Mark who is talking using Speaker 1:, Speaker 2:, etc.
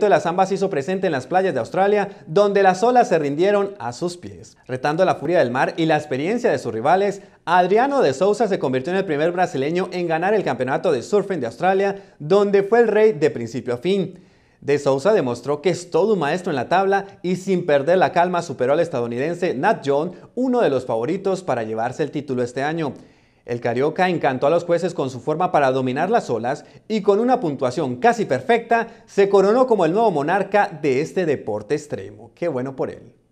Speaker 1: de las ambas hizo presente en las playas de Australia, donde las olas se rindieron a sus pies. Retando la furia del mar y la experiencia de sus rivales, Adriano de Souza se convirtió en el primer brasileño en ganar el campeonato de surfing de Australia, donde fue el rey de principio a fin. De Souza demostró que es todo un maestro en la tabla y sin perder la calma superó al estadounidense Nat John, uno de los favoritos para llevarse el título este año. El Carioca encantó a los jueces con su forma para dominar las olas y con una puntuación casi perfecta se coronó como el nuevo monarca de este deporte extremo. Qué bueno por él.